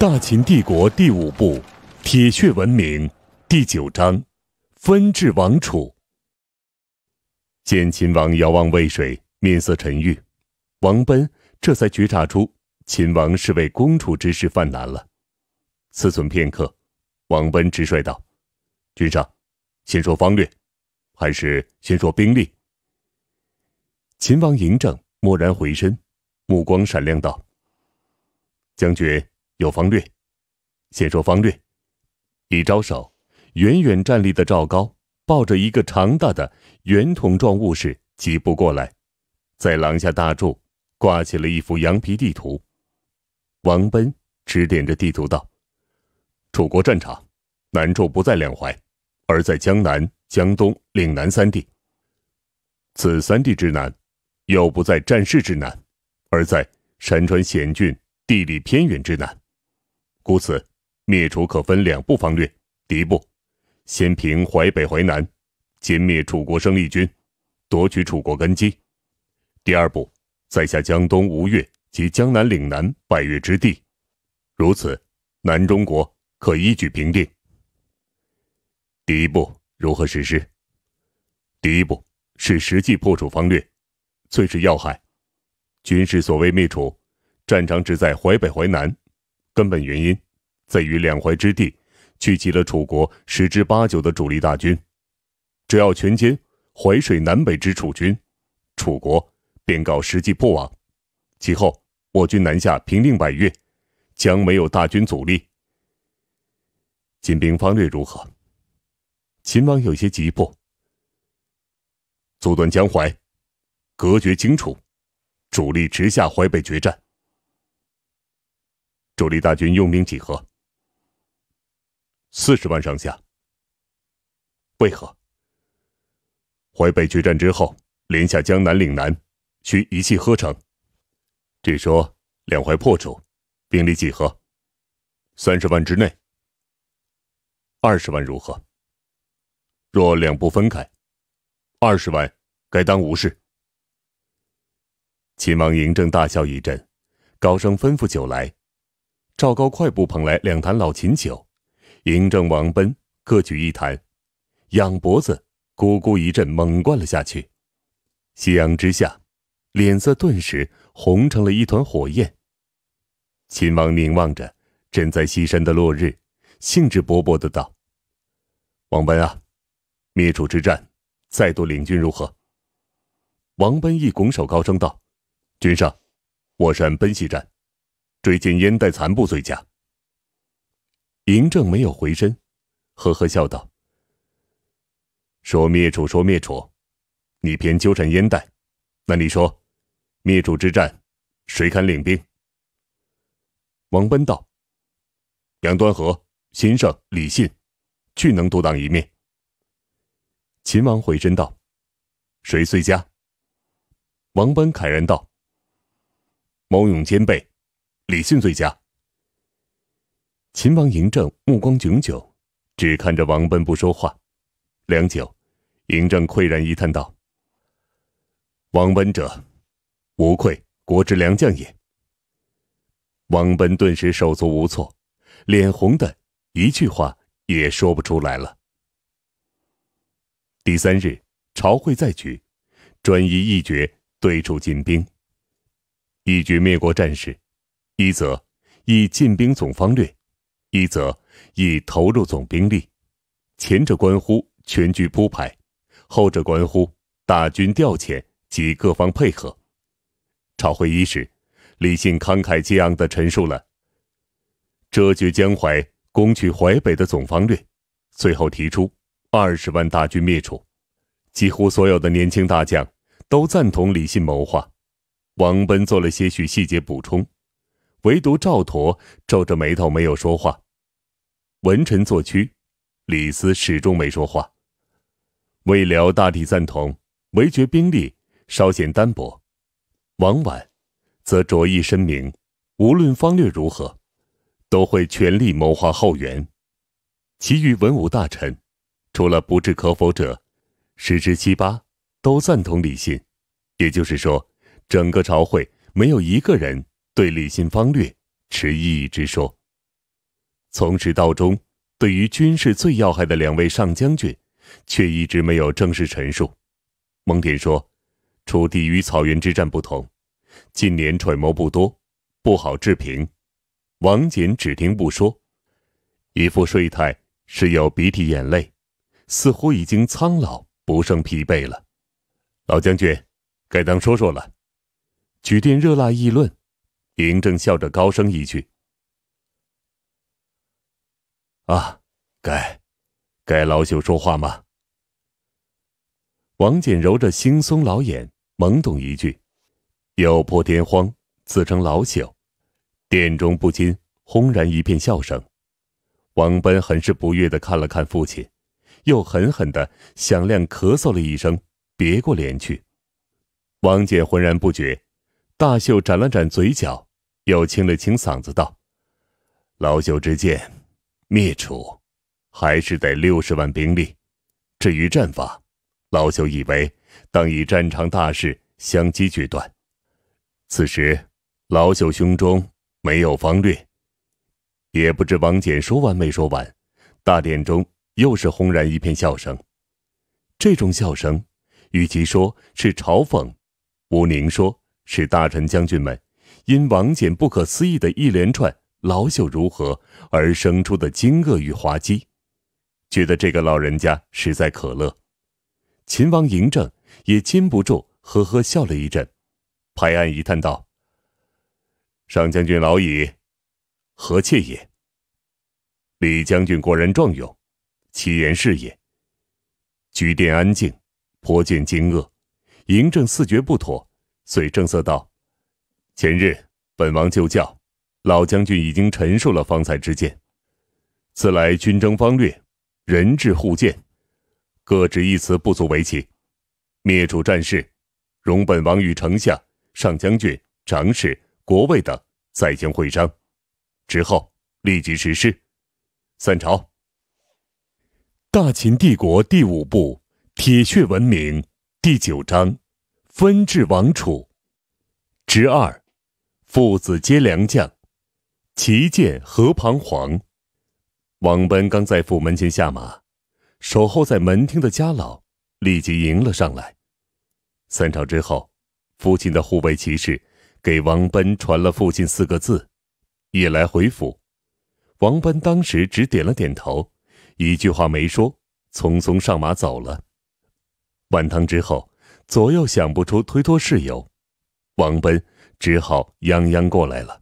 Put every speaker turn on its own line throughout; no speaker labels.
大秦帝国第五部，《铁血文明》第九章，《分治王楚》。见秦王遥望渭水，面色沉郁，王奔这才觉察出秦王是为攻楚之事犯难了。思忖片刻，王奔直率道：“君上，先说方略，还是先说兵力？”秦王嬴政蓦然回身，目光闪亮道：“将军。”有方略，先说方略。一招手，远远站立的赵高抱着一个长大的圆筒状物事，几步过来，在廊下大柱挂起了一幅羊皮地图。王奔指点着地图道：“楚国战场，难处不在两淮，而在江南、江东、岭南三地。此三地之难，又不在战事之难，而在山川险峻、地理偏远之难。”故此，灭楚可分两步方略：第一步，先平淮北、淮南，歼灭楚国生力军，夺取楚国根基；第二步，在下江东吴越及江南岭南百越之地，如此，南中国可一举平定。第一步如何实施？第一步是实际破楚方略，最是要害。军事所谓灭楚，战场只在淮北、淮南。根本原因在于两淮之地聚集了楚国十之八九的主力大军，只要全歼淮水南北之楚军，楚国便告实际破亡。其后我军南下平定百越，将没有大军阻力。进兵方略如何？秦王有些急迫。阻断江淮，隔绝荆楚，主力直下淮北决战。主力大军用兵几何？四十万上下。为何？淮北决战之后，连下江南、岭南，需一气呵成。据说两淮破楚，兵力几何？三十万之内。二十万如何？若两部分开，二十万该当无事。秦王嬴政大笑一阵，高声吩咐酒来。赵高快步捧来两坛老秦酒，嬴政、王奔各举一坛，仰脖子咕咕一阵，猛灌了下去。夕阳之下，脸色顿时红成了一团火焰。秦王凝望着枕在西山的落日，兴致勃勃的道：“王奔啊，灭楚之战，再度领军如何？”王奔一拱手，高声道：“君上，我擅奔袭战。”最近燕代残部最佳。嬴政没有回身，呵呵笑道：“说灭楚，说灭楚，你偏纠缠燕代。那你说，灭楚之战，谁肯领兵？”王奔道：“杨端和、新胜、李信，俱能独当一面。”秦王回身道：“谁最佳？”王奔慨然道：“谋勇兼备。”李信最佳。秦王嬴政目光炯炯，只看着王奔不说话。良久，嬴政喟然一叹道：“王奔者，无愧国之良将也。”王奔顿时手足无措，脸红的一句话也说不出来了。第三日朝会再举，专一一决对楚进兵，一举灭国战事。一则以进兵总方略，一则以投入总兵力。前者关乎全局铺排，后者关乎大军调遣及各方配合。朝会伊始，李信慷慨激昂地陈述了浙绝江淮、攻取淮北的总方略，最后提出二十万大军灭楚。几乎所有的年轻大将都赞同李信谋划。王奔做了些许细节补充。唯独赵佗皱着眉头没有说话。文臣作曲，李斯始终没说话。未了，大帝赞同，唯觉兵力稍显单薄。王婉，则着意申明，无论方略如何，都会全力谋划后援。其余文武大臣，除了不置可否者，十之七八都赞同李信。也就是说，整个朝会没有一个人。对李信方略持异议之说。从始到终，对于军事最要害的两位上将军，却一直没有正式陈述。蒙恬说：“楚地与草原之战不同，近年揣摩不多，不好置评。”王翦只听不说，一副睡态，时有鼻涕眼泪，似乎已经苍老，不胜疲惫了。老将军，该当说说了。举殿热辣议论。嬴政笑着高声一句：“啊，该，该老朽说话吗？”王翦揉着惺忪老眼，懵懂一句：“又破天荒自称老朽。”殿中不禁轰然一片笑声。王奔很是不悦的看了看父亲，又狠狠的响亮咳嗽了一声，别过脸去。王翦浑然不觉，大秀展了展嘴角。又清了清嗓子道：“老朽之见，灭楚还是得六十万兵力。至于战法，老朽以为当以战场大事相机决断。此时，老朽胸中没有方略，也不知王翦说完没说完。大殿中又是轰然一片笑声。这种笑声，与其说是嘲讽，毋宁说是大臣将军们。”因王翦不可思议的一连串“老朽如何”而生出的惊愕与滑稽，觉得这个老人家实在可乐。秦王嬴政也禁不住呵呵笑了一阵，拍案一叹道：“上将军老矣，何妾也？李将军果然壮勇，其言是也。”居殿安静，颇见惊愕。嬴政似觉不妥，遂正色道。前日，本王就教，老将军已经陈述了方才之见。此来军争方略、人质互见，各执一词，不足为奇。灭楚战事，容本王与丞相、上将军、长史、国尉等再行会商，之后立即实施。散朝。大秦帝国第五部《铁血文明》第九章《分治王楚》之二。父子皆良将，旗剑何彷徨。王奔刚在府门前下马，守候在门厅的家老立即迎了上来。三朝之后，父亲的护卫骑士给王奔传了父亲四个字：“夜来回府。”王奔当时只点了点头，一句话没说，匆匆上马走了。晚唐之后，左右想不出推脱事由，王奔。只好泱泱过来了。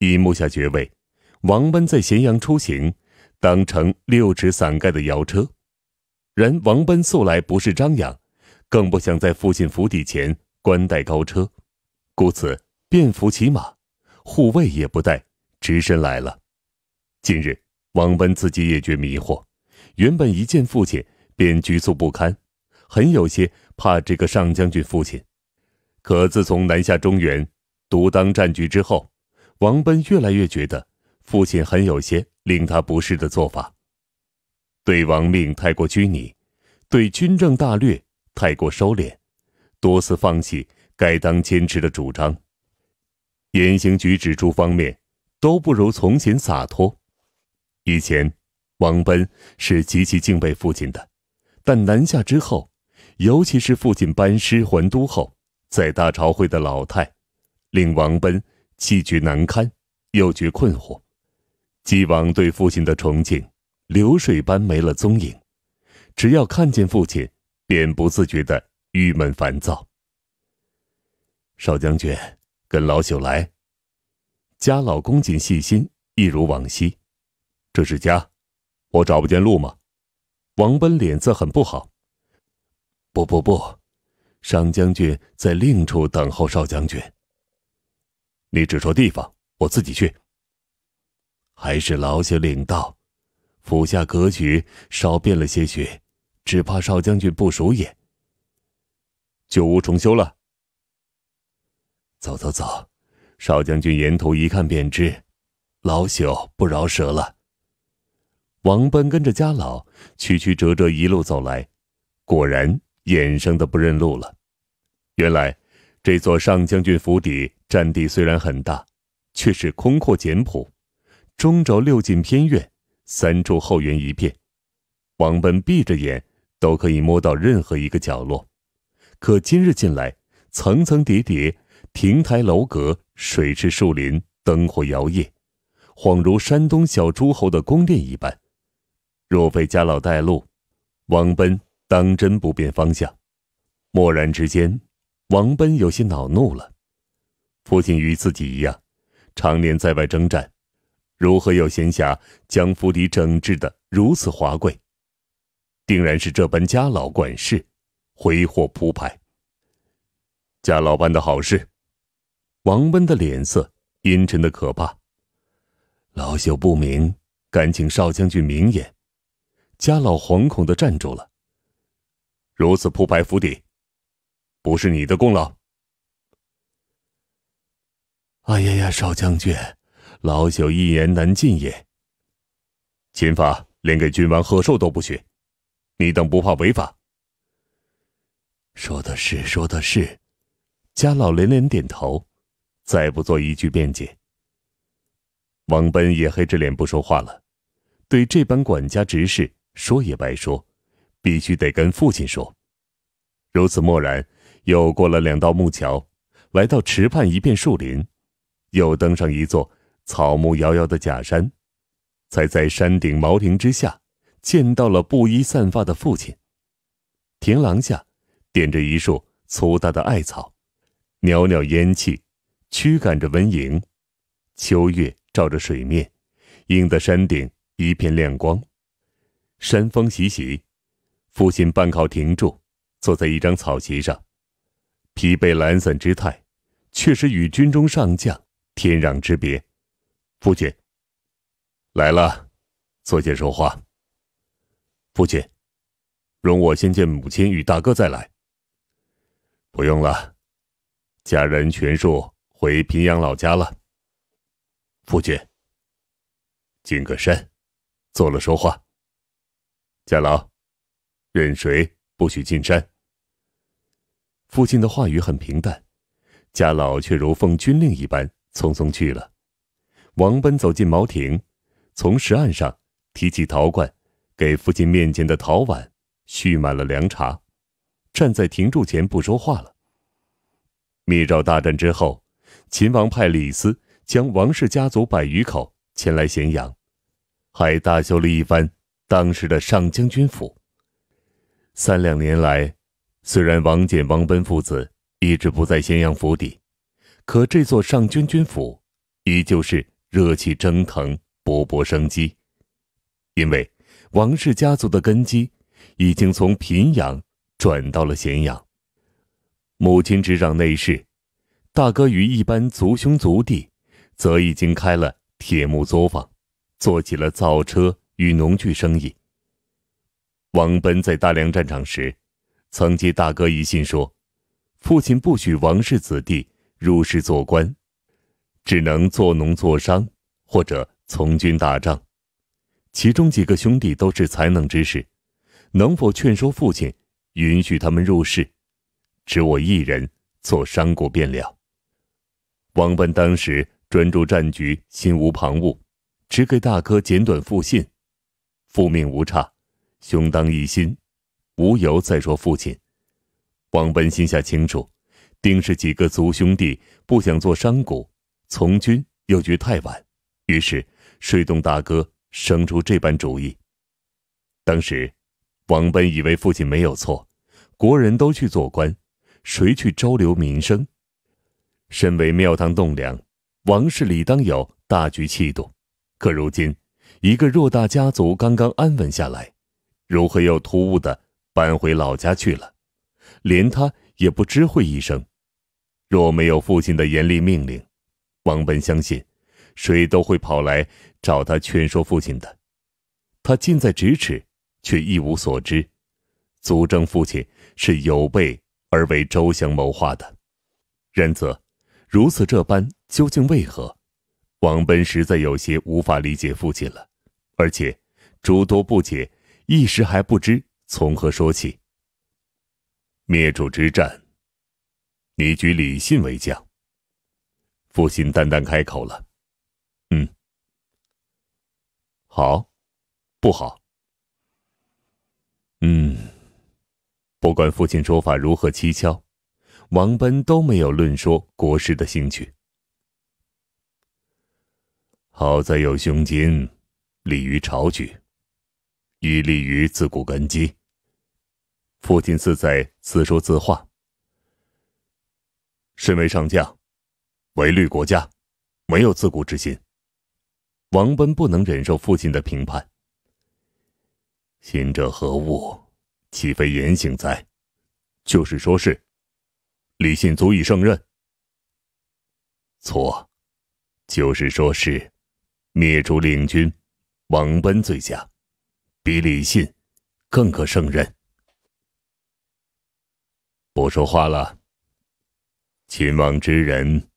以母下爵位，王奔在咸阳出行，当乘六尺伞盖的摇车。然王奔素来不是张扬，更不想在父亲府邸前官带高车，故此便服骑马，护卫也不带，只身来了。近日，王奔自己也觉迷惑，原本一见父亲便局促不堪，很有些怕这个上将军父亲。可自从南下中原，独当战局之后，王奔越来越觉得父亲很有些令他不适的做法：对王命太过拘泥，对军政大略太过收敛，多次放弃该当坚持的主张，言行举止诸方面都不如从前洒脱。以前，王奔是极其敬佩父亲的，但南下之后，尤其是父亲班师还都后。在大朝会的老太，令王奔既觉难堪，又觉困惑。既往对父亲的崇敬，流水般没了踪影。只要看见父亲，便不自觉的郁闷烦躁。少将军，跟老朽来。家老恭谨细心，一如往昔。这是家，我找不见路吗？王奔脸色很不好。不不不。上将军在另处等候少将军。你只说地方，我自己去。还是劳朽领道，府下格局稍变了些许，只怕少将军不熟也。旧屋重修了。走走走，少将军沿途一看便知，老朽不饶舌了。王奔跟着家老，曲曲折折一路走来，果然。衍生的不认路了。原来这座上将军府邸占地虽然很大，却是空阔简朴，中轴六进偏院，三柱后园一片。王奔闭着眼都可以摸到任何一个角落。可今日进来，层层叠叠，亭台楼阁，水池树林，灯火摇曳，恍如山东小诸侯的宫殿一般。若非家老带路，王奔。当真不变方向，蓦然之间，王奔有些恼怒了。父亲与自己一样，常年在外征战，如何有闲暇将府邸整治的如此华贵？定然是这般家老管事，挥霍铺排。家老办的好事，王奔的脸色阴沉的可怕。老朽不明，敢请少将军明言。家老惶恐的站住了。如此铺排府邸，不是你的功劳。哎呀呀，少将军，老朽一言难尽也。秦法连给君王贺寿都不许，你等不怕违法？说的是，说的是。家老连连点头，再不做一句辩解。王奔也黑着脸不说话了，对这般管家执事说也白说。必须得跟父亲说。如此默然，又过了两道木桥，来到池畔一片树林，又登上一座草木摇摇的假山，才在山顶茅亭之下见到了布衣散发的父亲。亭廊下点着一束粗大的艾草，袅袅烟气驱赶着蚊蝇。秋月照着水面，映得山顶一片亮光。山风习习。父亲半靠亭柱，坐在一张草席上，疲惫懒散之态，确实与军中上将天壤之别。父亲来了，坐下说话。父亲，容我先见母亲与大哥再来。不用了，家人全数回平阳老家了。父亲，敬个身，坐了说话。家老。任谁不许进山。父亲的话语很平淡，家老却如奉军令一般匆匆去了。王奔走进茅亭，从石岸上提起陶罐，给父亲面前的陶碗续满了凉茶，站在亭柱前不说话了。密诏大战之后，秦王派李斯将王氏家族百余口前来咸阳，还大修了一番当时的上将军府。三两年来，虽然王翦、王奔父子一直不在咸阳府邸，可这座上军军府，依旧是热气蒸腾、勃勃生机。因为王氏家族的根基，已经从平阳转到了咸阳。母亲执掌内侍，大哥与一般族兄族弟，则已经开了铁木作坊，做起了造车与农具生意。王奔在大梁战场时，曾接大哥一信说：“父亲不许王氏子弟入仕做官，只能做农、做商或者从军打仗。其中几个兄弟都是才能之士，能否劝说父亲允许他们入仕？只我一人做商贾便了。”王奔当时专注战局，心无旁骛，只给大哥简短复信，复命无差。兄当一心，无由再说父亲。王奔心下清楚，定是几个族兄弟不想做商贾，从军又觉太晚，于是水洞大哥生出这般主意。当时，王奔以为父亲没有错，国人都去做官，谁去周留民生？身为庙堂栋梁，王氏理当有大局气度。可如今，一个偌大家族刚刚安稳下来。如何又突兀的搬回老家去了？连他也不知会一声。若没有父亲的严厉命令，王奔相信，谁都会跑来找他劝说父亲的。他近在咫尺，却一无所知，足证父亲是有备而为周详谋划的。然则，如此这般，究竟为何？王奔实在有些无法理解父亲了，而且诸多不解。一时还不知从何说起。灭主之战，你举李信为将。父亲淡淡开口了：“嗯，好，不好，嗯。”不管父亲说法如何蹊跷，王奔都没有论说国师的兴趣。好在有胸襟，利于朝局。以立于自古根基。父亲自在自说自话。身为上将，为虑国家，没有自古之心。王奔不能忍受父亲的评判。信者何物？岂非言行哉？就是说是，李信足以胜任。错，就是说是，灭主领军，王奔最佳。比李信更可胜任。不说话了。秦王之人，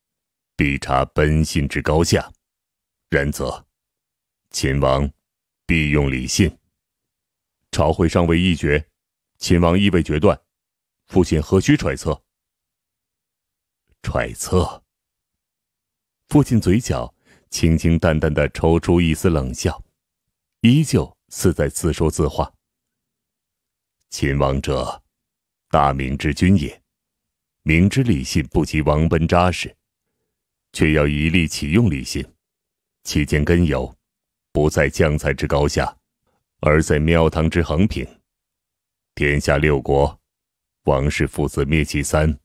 必察本性之高下；然则，秦王必用李信。朝会尚未议决，秦王亦未决断，父亲何须揣测？揣测。父亲嘴角轻轻淡淡的抽出一丝冷笑，依旧。似在自说自话。秦王者，大明之君也。明知李信不及王奔扎实，却要一力启用李信，其间根由，不在将才之高下，而在庙堂之横平。天下六国，王氏父子灭其三，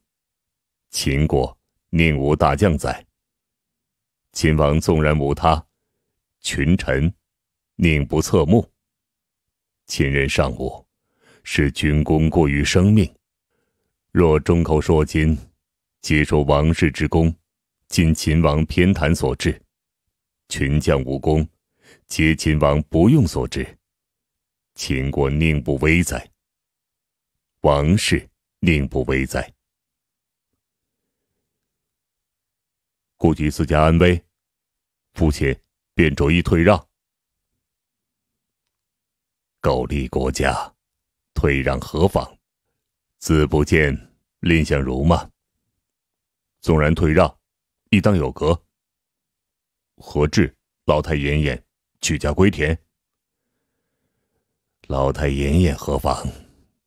秦国宁无大将在？秦王纵然无他，群臣，宁不侧目？秦人尚武，使军功过于生命。若众口铄金，皆说王室之功，尽秦王偏袒所致；群将无功，皆秦王不用所致。秦国宁不危哉？王室宁不危哉？顾及自家安危，父亲便着意退让。苟利国家，退让何妨？子不见蔺相如吗？纵然退让，亦当有格。何至老太奄奄，举家归田？老太奄奄何妨？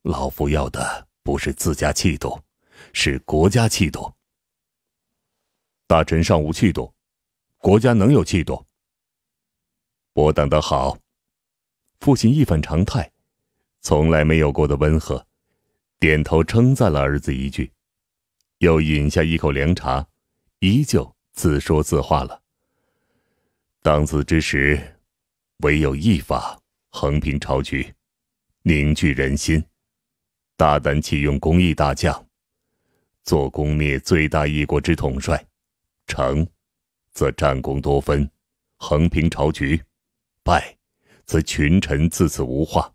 老夫要的不是自家气度，是国家气度。大臣尚无气度，国家能有气度？我等得好。父亲一反常态，从来没有过的温和，点头称赞了儿子一句，又饮下一口凉茶，依旧自说自话了。当此之时，唯有一法：横平朝局，凝聚人心，大胆启用公益大将，做攻灭最大一国之统帅，成，则战功多分，横平朝局；败。则群臣自此无话。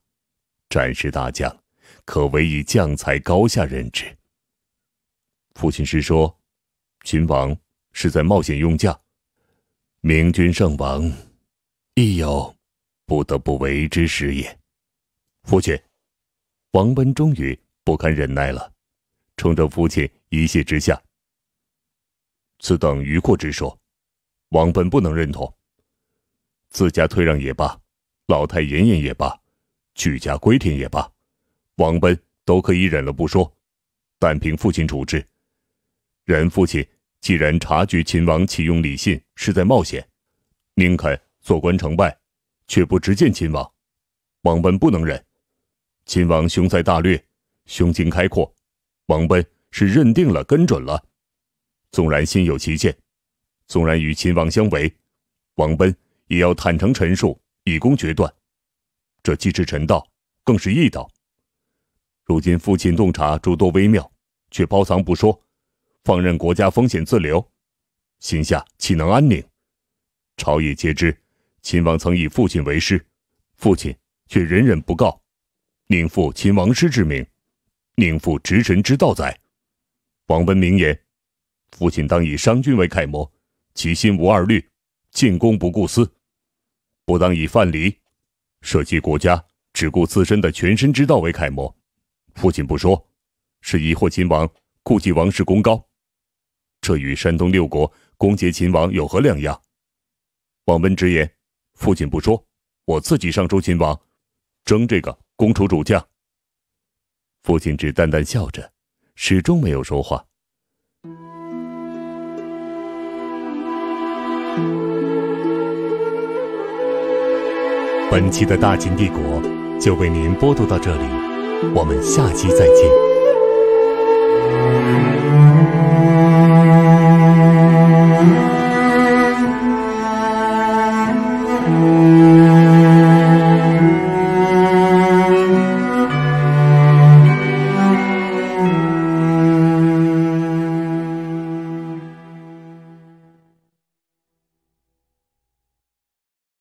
战时大将，可唯以将才高下任之。父亲是说，秦王是在冒险用将，明君圣王，亦有不得不为之时也。父亲，王奔终于不堪忍耐了，冲着父亲一气之下，此等愚过之说，王奔不能认同。自家退让也罢。老太爷爷也罢，举家归田也罢，王奔都可以忍了不说，但凭父亲处置。然父亲既然察觉秦王启用李信是在冒险，宁肯做官成败，却不直谏秦王。王奔不能忍。秦王雄才大略，胸襟开阔，王奔是认定了跟准了。纵然心有奇见，纵然与秦王相违，王奔也要坦诚陈述。以公决断，这既是臣道更是义道。如今父亲洞察诸多微妙，却包藏不说，放任国家风险自流，心下岂能安宁？朝野皆知，秦王曾以父亲为师，父亲却忍忍不告，宁负秦王师之名，宁负执臣之道哉？王文明言，父亲当以商君为楷模，其心无二虑，进攻不顾私。不当以范蠡舍弃国家，只顾自身的全身之道为楷模。父亲不说，是以惑秦王，顾忌王室功高。这与山东六国攻劫秦王有何两样？王温直言：“父亲不说，我自己上书秦王，争这个攻楚主将。”父亲只淡淡笑着，始终没有说话。本期的大秦帝国就为您播读到这里，我们下期再见。